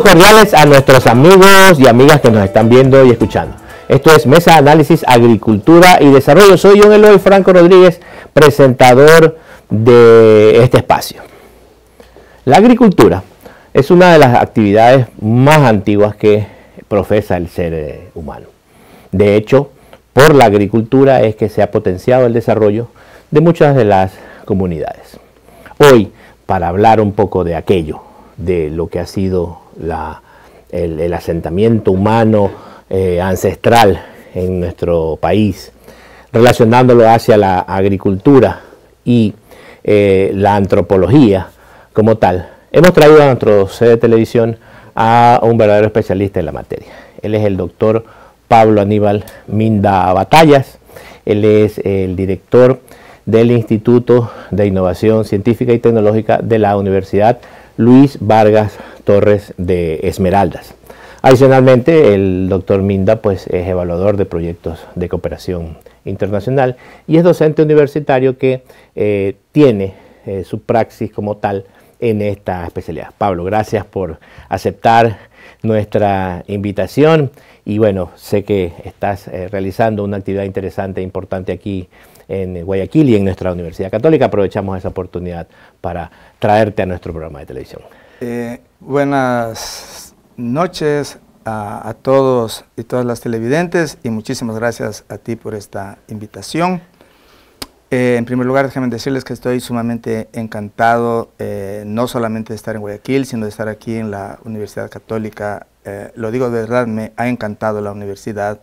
cordiales a nuestros amigos y amigas que nos están viendo y escuchando. Esto es Mesa Análisis Agricultura y Desarrollo. Soy John Eloy Franco Rodríguez, presentador de este espacio. La agricultura es una de las actividades más antiguas que profesa el ser eh, humano. De hecho, por la agricultura es que se ha potenciado el desarrollo de muchas de las comunidades. Hoy, para hablar un poco de aquello, de lo que ha sido el, asentamiento humano eh, ancestral en nuestro país, relacionándolo hacia la agricultura y eh, la antropología como tal. Hemos traído a nuestro sede de televisión a un verdadero especialista en la materia. Él es el doctor Pablo Aníbal Minda Batallas. Él es el director del Instituto de Innovación Científica y Tecnológica de la Universidad Luis Vargas Torres de Esmeraldas. Adicionalmente, el doctor Minda pues, es evaluador de proyectos de cooperación internacional y es docente universitario que eh, tiene eh, su praxis como tal en esta especialidad. Pablo, gracias por aceptar nuestra invitación y bueno, sé que estás eh, realizando una actividad interesante e importante aquí en Guayaquil y en nuestra Universidad Católica. Aprovechamos esa oportunidad para traerte a nuestro programa de televisión. Buenas noches a, todos y todas las televidentes y muchísimas gracias a ti por esta invitación. Eh, en primer lugar, déjenme decirles que estoy sumamente encantado eh, no solamente de estar en Guayaquil, sino de estar aquí en la Universidad Católica. Eh, lo digo de verdad, me ha encantado la universidad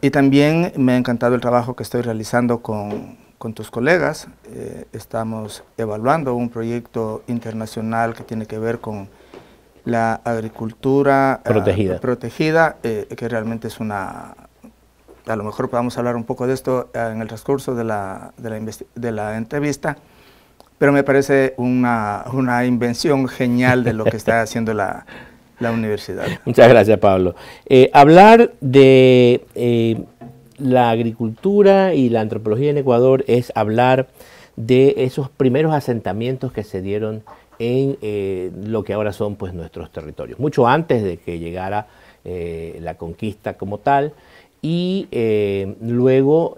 y también me ha encantado el trabajo que estoy realizando con, con tus colegas. Eh, estamos evaluando un proyecto internacional que tiene que ver con la agricultura ah, protegida, eh, que realmente es una... A lo mejor podamos hablar un poco de esto ah, en el transcurso de la, de la, de la entrevista, pero me parece una, invención genial de lo que está haciendo la, la universidad. Muchas gracias, Pablo. Eh, hablar de la agricultura y la antropología en Ecuador es hablar de esos primeros asentamientos que se dieron en eh, lo que ahora son pues, nuestros territorios, mucho antes de que llegara eh, la conquista como tal, y eh, luego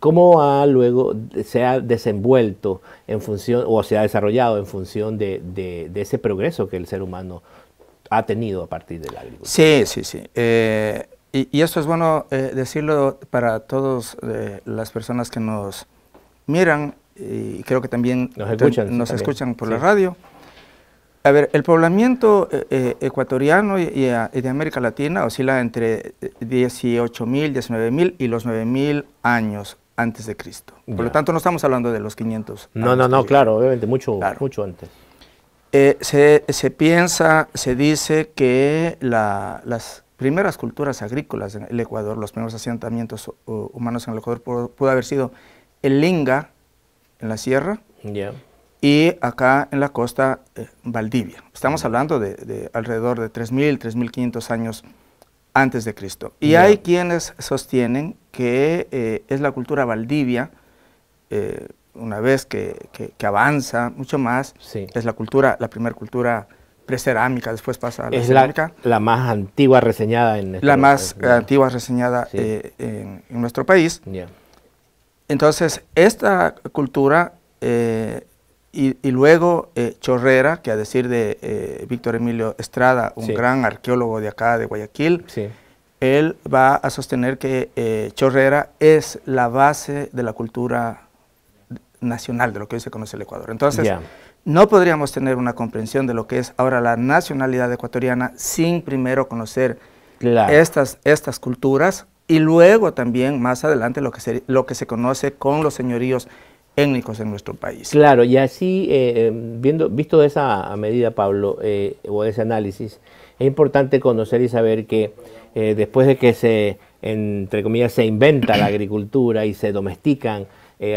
cómo ha, luego se ha desenvuelto en función o se ha desarrollado en función de, de ese progreso que el ser humano ha tenido a partir de la agricultura. Sí, sí, sí. Y, esto es bueno eh, decirlo para todas eh, las personas que nos miran y creo que también nos escuchan, por la radio. A ver, el poblamiento eh, ecuatoriano ah, y, de América Latina oscila entre 18.000, 19.000 y los 9.000 años antes de Cristo. Por lo tanto, no estamos hablando de los 500. No, no, no, claro, obviamente, mucho, mucho antes. se, piensa, se dice que las primeras culturas agrícolas en el Ecuador, los primeros asentamientos uh, humanos en el Ecuador, pudo, haber sido el Linga en la sierra y acá en la costa eh, Valdivia. Estamos hablando de, de alrededor de 3.000, 3.500 años antes de Cristo. Y hay quienes sostienen que eh, es la cultura Valdivia, eh, una vez que, avanza mucho más, es la cultura, la primera cultura precerámica, después pasa a la es cerámica. La, la, más antigua reseñada en este La más antigua reseñada eh, en, nuestro país. Entonces, esta cultura eh, y, luego eh, Chorrera, que a decir de Víctor Emilio Estrada, un gran arqueólogo de acá, de Guayaquil, él va a sostener que Chorrera es la base de la cultura nacional de lo que hoy se conoce el Ecuador. Entonces, no podríamos tener una comprensión de lo que es ahora la nacionalidad ecuatoriana sin primero conocer estas, estas culturas y luego también más adelante lo que, se, lo que se conoce con los señoríos étnicos en nuestro país. Claro, y así, eh, em, viendo, visto esa medida, Pablo, eh, o ese análisis, es importante conocer y saber que eh, después de que se, entre comillas, se inventa la agricultura y se domestican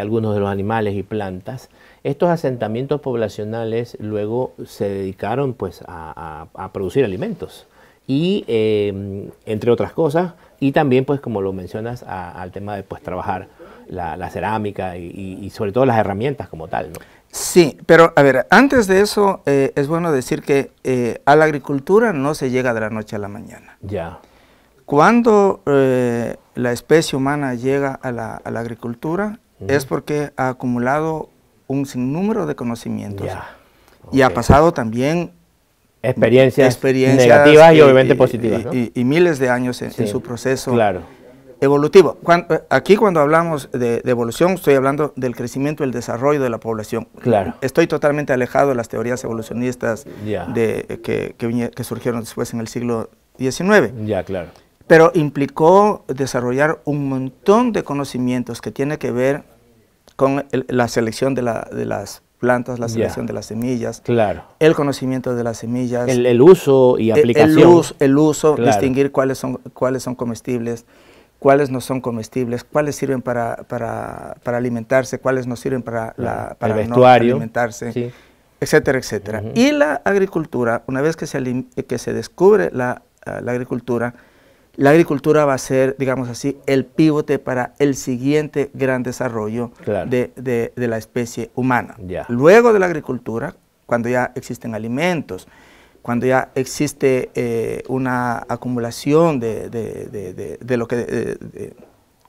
algunos de los animales y plantas, estos asentamientos poblacionales luego se dedicaron pues a, producir alimentos y em, entre otras cosas y también pues como lo mencionas al tema de pues trabajar la, cerámica y, sobre todo las herramientas como tal. Sí, pero a ver, antes de eso eh, es bueno decir que eh, a la agricultura no se llega de la noche a la mañana. Ya. Cuando eh, la especie humana llega a la, agricultura es porque ha acumulado un sinnúmero de conocimientos. Y ha pasado también experiencias, negativas y, obviamente positivas. Y, miles de años en, su proceso claro. evolutivo. Eh, aquí cuando hablamos de, evolución, estoy hablando del crecimiento, el desarrollo de la población. Claro. Estoy totalmente alejado de las teorías evolucionistas de, eh, que, surgieron después en el siglo XIX. Ya, claro. Pero implicó desarrollar un montón de conocimientos que tiene que ver con la selección de, las plantas, la selección de las semillas, claro. el conocimiento de las semillas, el, uso y aplicación. El, uso, el uso distinguir cuáles son, cuáles son comestibles, cuáles no son comestibles, cuáles sirven para, alimentarse, cuáles no sirven para, para no alimentarse, etcétera, etcétera. Y la agricultura, una vez que se, que descubre la agricultura, la agricultura va a ser, digamos así, el pivote para el siguiente gran desarrollo de, la especie humana. Luego de la agricultura, cuando ya existen alimentos, cuando ya existe eh, una acumulación de, lo que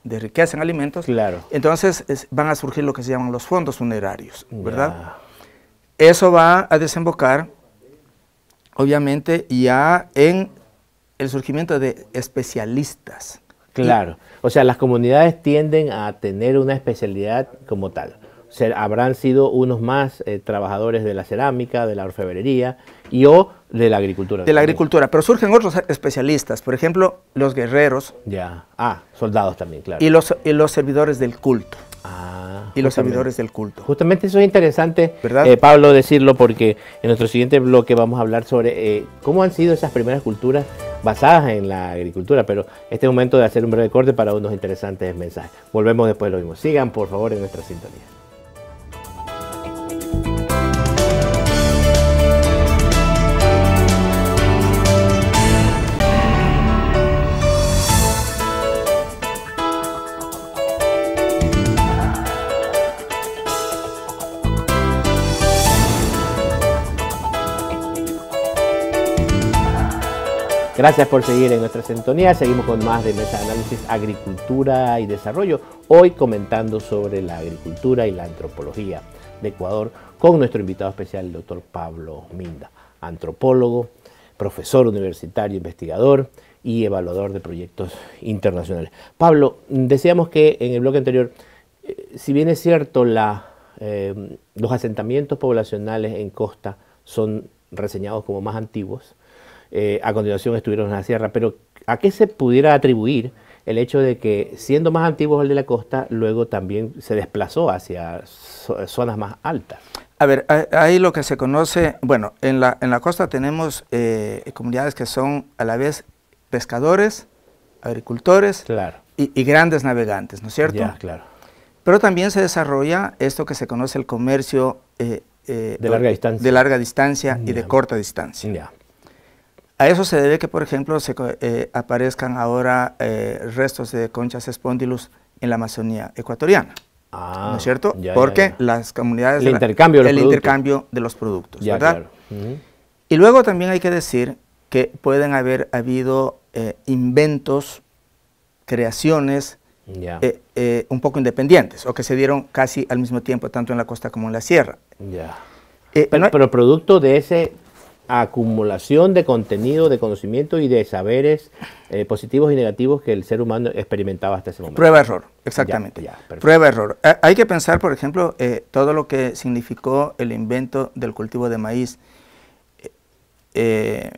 de riqueza en alimentos, entonces van a surgir lo que se llaman los fondos funerarios, ¿verdad? Eso va a desembocar, obviamente, ya en el surgimiento de especialistas. Claro, o sea, las comunidades tienden a tener una especialidad como tal. O habrán sido unos más eh, trabajadores de la cerámica, de la orfebrería y o de la agricultura. De la agricultura, pero surgen otros especialistas, por ejemplo, los guerreros. Ya, ah, soldados también, claro. Y los, y los servidores del culto. Ah, y los servidores del culto. Justamente eso es interesante, eh, Pablo, decirlo porque en nuestro siguiente bloque vamos a hablar sobre eh, cómo han sido esas primeras culturas basadas en la agricultura, pero este es momento de hacer un breve corte para unos interesantes mensajes. Volvemos después de lo mismo. Sigan por favor en nuestra sintonía. Gracias por seguir en nuestra sintonía. Seguimos con más de Mesa de Análisis Agricultura y Desarrollo. Hoy comentando sobre la agricultura y la antropología de Ecuador con nuestro invitado especial, el doctor Pablo Minda, antropólogo, profesor universitario, investigador y evaluador de proyectos internacionales. Pablo, decíamos que en el bloque anterior, eh, si bien es cierto, eh, los asentamientos poblacionales en costa son reseñados como más antiguos, eh, a continuación estuvieron en la sierra. Pero ¿a qué se pudiera atribuir el hecho de que siendo más antiguos el de la costa, luego también se desplazó hacia zonas más altas? A ver, ahí lo que se conoce, bueno, en la, en la costa tenemos eh, comunidades que son a la vez pescadores, agricultores y, grandes navegantes, ¿no es cierto? Ya, claro. Pero también se desarrolla esto que se conoce el comercio eh, de larga distancia, y de corta distancia. A eso se debe que, por ejemplo, se, eh, aparezcan ahora eh, restos de conchas espondilus en la Amazonía ecuatoriana. ¿No es ah, cierto? Porque las comunidades... El, de intercambio, de intercambio de los productos. ¿verdad? Y luego también hay que decir que pueden haber habido eh, inventos, creaciones un poco independientes o que se dieron casi al mismo tiempo tanto en la costa como en la sierra. pero producto de ese acumulación de contenido, de conocimiento y de saberes eh, positivos y negativos que el ser humano experimentaba hasta ese momento. Prueba-error, exactamente. Prueba-error. Hay que pensar, por ejemplo, eh, todo lo que significó el invento del cultivo de maíz. Eh,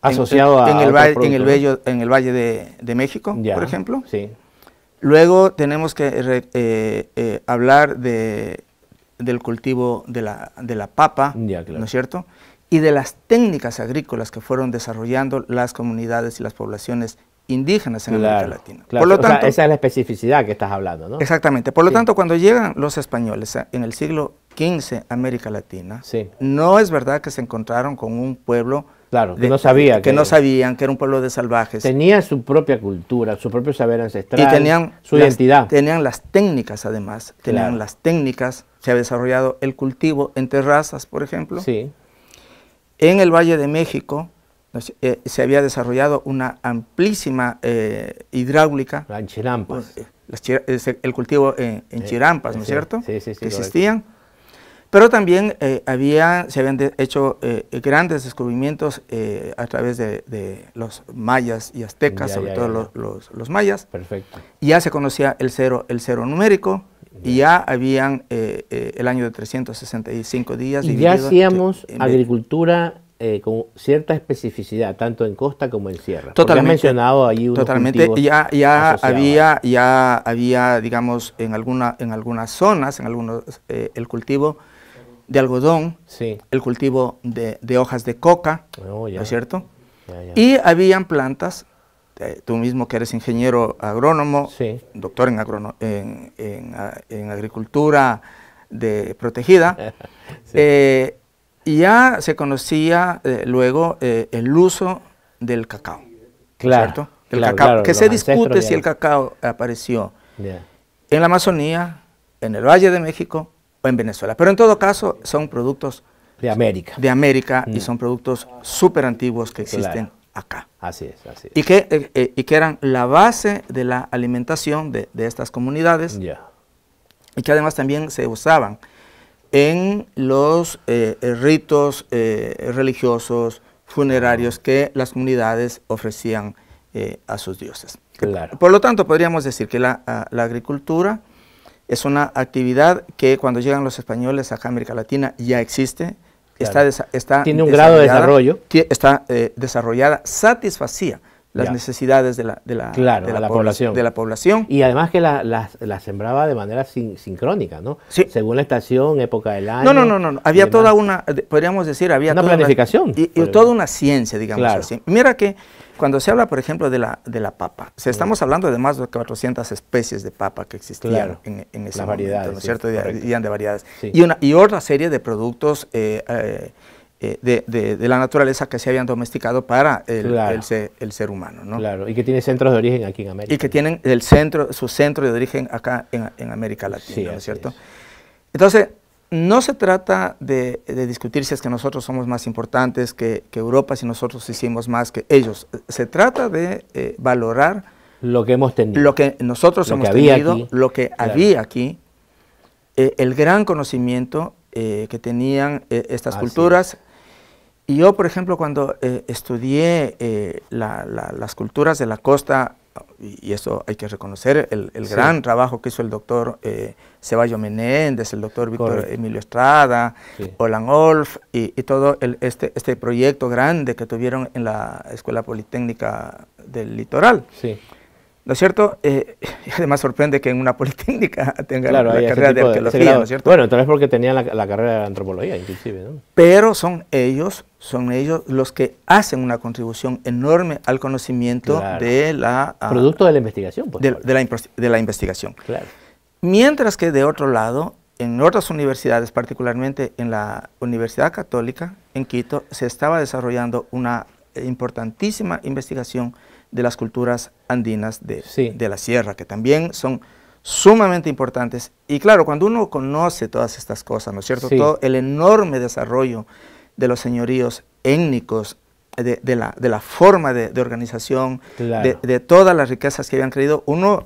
Asociado en, el, valle, en, el Valle de, México, por ejemplo. Sí. Luego tenemos que hablar de, del cultivo de la, papa, ¿no es cierto? y de las técnicas agrícolas que fueron desarrollando las comunidades y las poblaciones indígenas en América Latina. Claro. esa es la especificidad que estás hablando, ¿no? Exactamente. Por lo tanto, cuando llegan los españoles en el siglo XV a América Latina, no es verdad que se encontraron con un pueblo que no sabía. Que, no sabían que era un pueblo de salvajes. Tenían su propia cultura, su propio saber ancestral, y tenían su identidad. Tenían las técnicas además, tenían las técnicas, se ha desarrollado el cultivo en terrazas, por ejemplo. Sí. En el Valle de México eh, se había desarrollado una amplísima eh, hidráulica. En Chirampas. Pues, eh, el cultivo en, Chirampas, ¿no es cierto? Sí, sí, sí. Que existían. Pero también eh, había, se habían hecho eh, grandes descubrimientos eh, a través de, los mayas y aztecas, sobre todo Los, mayas. Perfecto. Ya se conocía el cero, el cero numérico y ya habían el año de 365 días. Y ya hacíamos agricultura con cierta especificidad, tanto en costa como en sierra. Totalmente. mencionado Totalmente. Ya, ya había, ya había, digamos, en, alguna, en algunas zonas, en algunos, el cultivo de algodón, el cultivo de, hojas de coca, oh, ¿no es cierto? Y habían plantas, eh, tú mismo que eres ingeniero agrónomo, doctor en, en, agricultura de protegida, eh, ya se conocía eh, luego el uso del cacao, claro, ¿cierto? que se discute si el cacao apareció en la Amazonía, en el Valle de México, o en Venezuela. Pero en todo caso, son productos de América. De América y mm. son productos súper antiguos que existen acá. Así es, así es. Y que, eh, eh, y que eran la base de la alimentación de, de estas comunidades. ya, Y que además también se usaban en los eh, ritos religiosos, funerarios que las comunidades ofrecían a sus dioses. Claro. Por lo tanto, podríamos decir que la, ah, la agricultura es una actividad que cuando llegan los españoles a América Latina ya existe, está, está, Tiene un grado de desarrollo. Está eh, desarrollada, satisfacía las necesidades de la, de la, población. de la población. Y además que la, sembraba de manera sincrónica, ¿no? Sí. Según la estación, época del año. No, no, no, no. había toda una, podríamos decir, había toda Una, y, y toda una ciencia, digamos así. Mira que cuando se habla, por ejemplo, de la, de la papa, se estamos hablando de más de 400 especies de papa que existían en, en ese momento, ¿no es cierto? de variedades. Y, una, y otra serie de productos eh, eh, eh, de, la naturaleza que se habían domesticado para el, ser, humano, ¿no? Claro, y que tiene centros de origen aquí en América. Y que tienen el centro, su centro de origen acá en, América Latina, ¿no es cierto? Entonces, no se trata de, discutir si es que nosotros somos más importantes que, Europa, si nosotros hicimos más que ellos. Se trata de eh, valorar lo que hemos tenido, lo que nosotros hemos tenido, lo que había aquí, eh, el gran conocimiento eh, que tenían estas culturas. Y yo, por ejemplo, cuando estudié las culturas de la costa y, eso hay que reconocer, el, gran trabajo que hizo el doctor eh, Ceballo Menéndez, el doctor Víctor Emilio Estrada, sí. Olf y, todo este, este proyecto grande que tuvieron en la Escuela Politécnica del Litoral. Sí. ¿No es cierto? Eh, además sorprende que en una politécnica tenga la carrera de arqueología, ¿no es cierto? Bueno, porque tenían la, carrera de antropología, inclusive, Pero son ellos, son ellos los que hacen una contribución enorme al conocimiento de la... Ah, Producto de la investigación, pues. De, de, la, investigación. Mientras que de otro lado, en otras universidades, particularmente en la Universidad Católica, en Quito, se estaba desarrollando una importantísima investigación de las culturas andinas de, la sierra, que también son sumamente importantes. Y claro, cuando uno conoce todas estas cosas, ¿no es cierto? Todo el enorme desarrollo de los señoríos étnicos, de, la, forma de, organización, de, todas las riquezas que habían creído, uno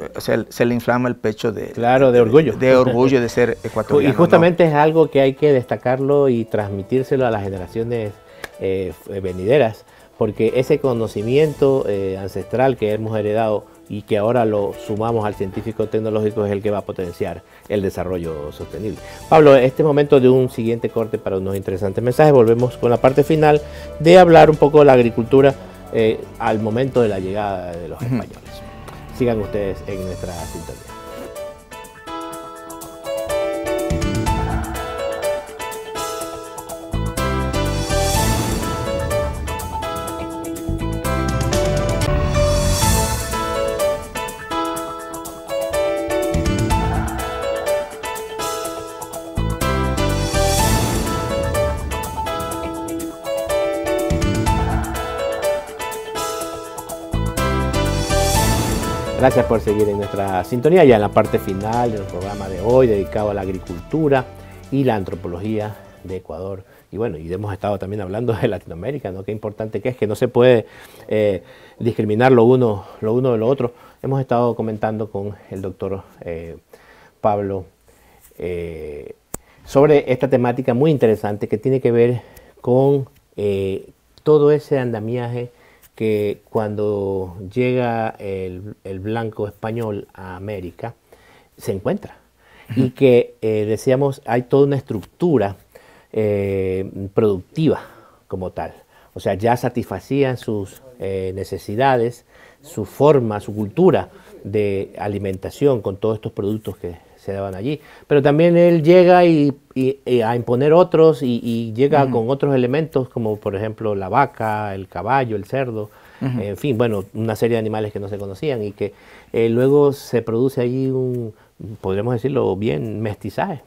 eh, se, le inflama el pecho de... de orgullo. De, orgullo de ser ecuatoriano. Y justamente es algo que hay que destacarlo y transmitírselo a las generaciones eh, venideras porque ese conocimiento eh, ancestral que hemos heredado y que ahora lo sumamos al científico tecnológico es el que va a potenciar el desarrollo sostenible. Pablo, este momento de un siguiente corte para unos interesantes mensajes, volvemos con la parte final de hablar un poco de la agricultura eh, al momento de la llegada de los españoles. Sigan ustedes en nuestra sintonía. Gracias por seguir en nuestra sintonía ya en la parte final del programa de hoy dedicado a la agricultura y la antropología de Ecuador. Y bueno, y hemos estado también hablando de Latinoamérica, ¿no? Qué importante que es, que no se puede eh, discriminar lo uno, lo uno de lo otro. Hemos estado comentando con el doctor eh, Pablo eh, sobre esta temática muy interesante que tiene que ver con todo ese andamiaje que cuando llega el, el blanco español a América, se encuentra. Y que eh, decíamos, hay toda una estructura eh, productiva como tal. O sea, ya satisfacían sus eh, necesidades, su forma, su cultura de alimentación con todos estos productos que se daban allí. Pero también él llega y, a imponer otros y, llega con otros elementos como por ejemplo la vaca, el caballo, el cerdo, en fin, bueno, una serie de animales que no se conocían y que eh, luego se produce allí un, podríamos decirlo bien, mestizaje.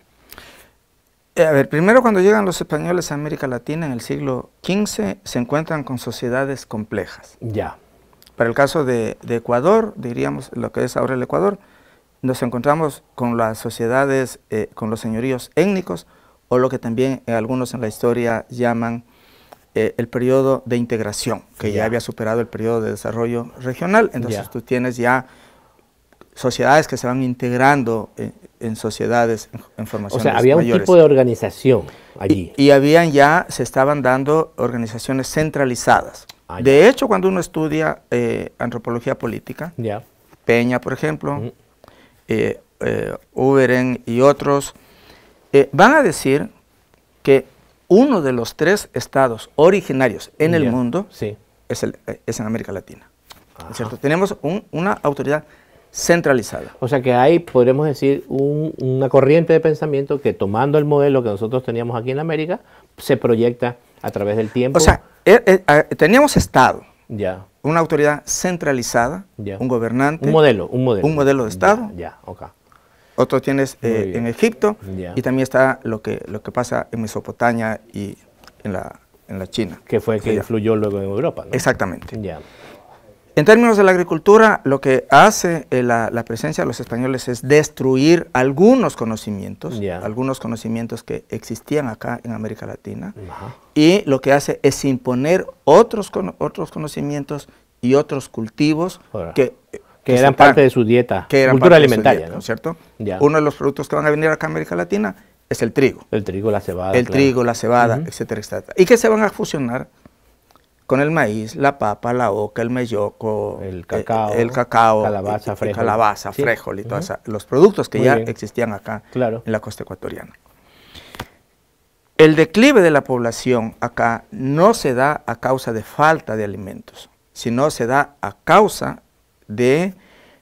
Eh, a ver, primero cuando llegan los españoles a América Latina en el siglo XV se encuentran con sociedades complejas. Ya. Para el caso de Ecuador, diríamos lo que es ahora el Ecuador, nos encontramos con las sociedades, eh, con los señoríos étnicos, o lo que también eh, algunos en la historia llaman eh, el periodo de integración, que ya había superado el periodo de desarrollo regional. Entonces tú tienes ya sociedades que se van integrando en, sociedades en, formación. O sea, había un tipo de organización allí. Y, habían ya, se estaban dando organizaciones centralizadas. Ah, de hecho, cuando uno estudia antropología política, Peña, por ejemplo, eh, eh, Uberen y otros, eh, van a decir que uno de los tres estados originarios en el mundo es, en América Latina. Tenemos una autoridad centralizada. O sea que hay, podríamos decir, una corriente de pensamiento que tomando el modelo que nosotros teníamos aquí en América, se proyecta a través del tiempo. O sea, teníamos Estado, una autoridad centralizada, un gobernante. Un modelo, un modelo. de Estado. Ya, Otro tienes eh, en Egipto y también está lo que, lo que pasa en Mesopotamia y en la, en la China. Que fue el que influyó luego en Europa. ¿no? Exactamente. Ya. En términos de la agricultura, lo que hace eh, la, presencia de los españoles es destruir algunos conocimientos, algunos conocimientos que existían acá en América Latina, y lo que hace es imponer otros, otros conocimientos y otros cultivos que, eran parte de su dieta, cultura alimentaria, ¿no? ¿cierto? Uno de los productos que van a venir acá a América Latina es el trigo. El trigo, la cebada. El trigo, la cebada, etcétera, etcétera. Y que se van a fusionar con el maíz, la papa, la oca, el melloco, el eh, cacao, el, cacao calabaza, fréjol calabaza, y todos los productos que ya existían acá en la costa ecuatoriana. El declive de la población acá no se da a causa de falta de alimentos, sino se da a causa de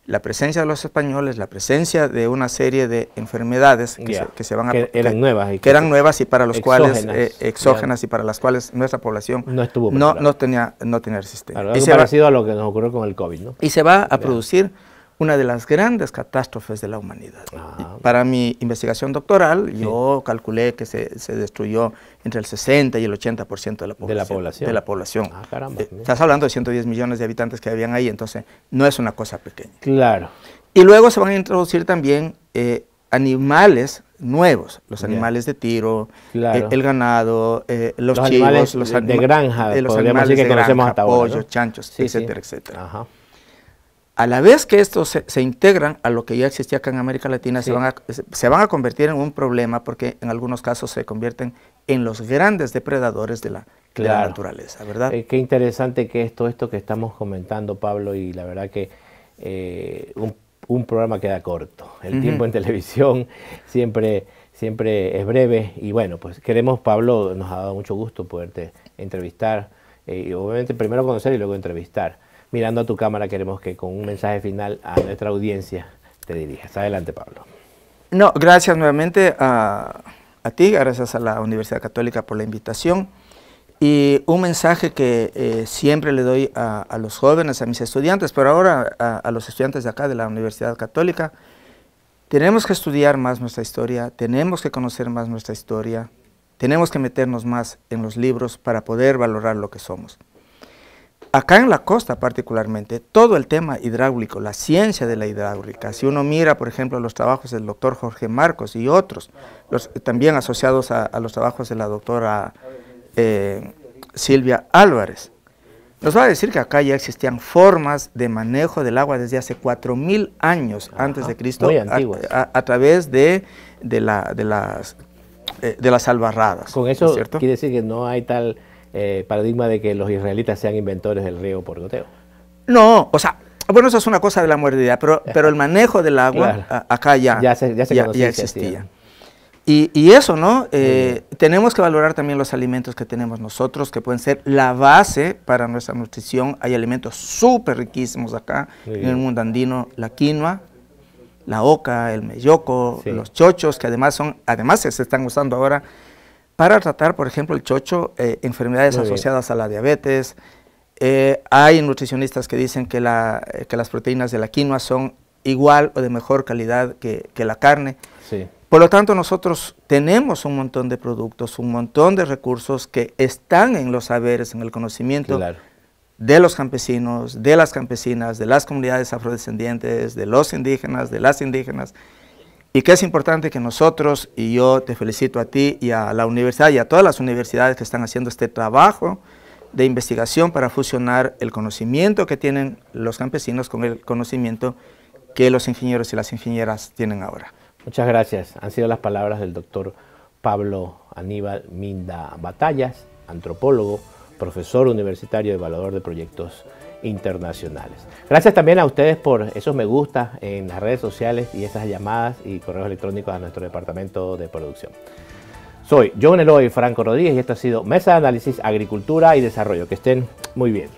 la presencia de los españoles, la presencia de una serie de enfermedades que, se, van a... Que eran nuevas. Y que, eran nuevas y para los cuales, eh, exógenas y para las cuales nuestra población no, no, tenía, no resistencia. y se parecido va, a lo que nos ocurrió con el COVID, Y se va a producir una de las grandes catástrofes de la humanidad. Ah, para mi investigación doctoral, yo calculé que se, se, destruyó entre el 60 y el 80% de la población. De la población. De la población. estás hablando de 110 millones de habitantes que habían ahí, entonces no es una cosa pequeña. Claro. Y luego se van a introducir también eh, animales nuevos, los animales de tiro, eh, el, ganado, eh, los, chivos, los granja, los animales que conocemos hasta ahora, pollos, chanchos, etcétera, etcétera. Ajá a la vez que estos se, integran a lo que ya existía acá en América Latina, se, van a, convertir en un problema porque en algunos casos se convierten en los grandes depredadores de la, naturaleza, ¿verdad? Eh, qué interesante que es esto que estamos comentando, Pablo, y la verdad que eh, un, programa queda corto. El tiempo en televisión siempre, siempre es breve y bueno, pues queremos, Pablo, nos ha dado mucho gusto poderte entrevistar, eh, y obviamente primero conocer y luego entrevistar mirando a tu cámara, queremos que con un mensaje final a nuestra audiencia te dirijas. Adelante, Pablo. No, gracias nuevamente a, ti, gracias a la Universidad Católica por la invitación. Y un mensaje que eh, siempre le doy a, los jóvenes, a mis estudiantes, pero ahora a, los estudiantes de acá de la Universidad Católica, tenemos que estudiar más nuestra historia, tenemos que conocer más nuestra historia, tenemos que meternos más en los libros para poder valorar lo que somos acá en la costa particularmente, todo el tema hidráulico, la ciencia de la hidráulica, si uno mira, por ejemplo, los trabajos del doctor Jorge Marcos y otros, los, eh, también asociados a, los trabajos de la doctora eh, Silvia Álvarez, nos va a decir que acá ya existían formas de manejo del agua desde hace 4.000 años antes de Cristo, a, través de, la, de las, eh, de las albarradas. Con eso quiere decir que no hay tal eh, paradigma de que los israelitas sean inventores del riego por goteo. No, o sea, bueno, eso es una cosa de la muerte, pero, pero el manejo del agua acá ya, existía. Y, eso, ¿no? Eh, tenemos que valorar también los alimentos que tenemos nosotros, que pueden ser la base para nuestra nutrición. Hay alimentos súper riquísimos acá en el mundo andino, la quinoa, la oca, el melloco, los chochos, que además son, además se están usando ahora para tratar, por ejemplo, el chocho, eh, enfermedades asociadas a la diabetes. Eh, hay nutricionistas que dicen eh, que, las proteínas de la quinoa son igual o de mejor calidad que, la carne. Por lo tanto, nosotros tenemos un montón de productos, un montón de recursos que están en los saberes, en el conocimiento de los campesinos, de las campesinas, de las comunidades afrodescendientes, de los indígenas, de las indígenas y que es importante que nosotros, y yo te felicito a ti y a la universidad y a todas las universidades que están haciendo este trabajo de investigación para fusionar el conocimiento que tienen los campesinos con el conocimiento que los ingenieros y las ingenieras tienen ahora. Muchas gracias. Han sido las palabras del doctor Pablo Aníbal Minda Batallas, antropólogo, profesor universitario, evaluador de proyectos internacionales. Gracias también a ustedes por esos me gusta en las redes sociales y esas llamadas y correos electrónicos a nuestro departamento de producción. Soy John Eloy Franco Rodríguez y esto ha sido Mesa de Análisis Agricultura y Desarrollo. Que estén muy bien.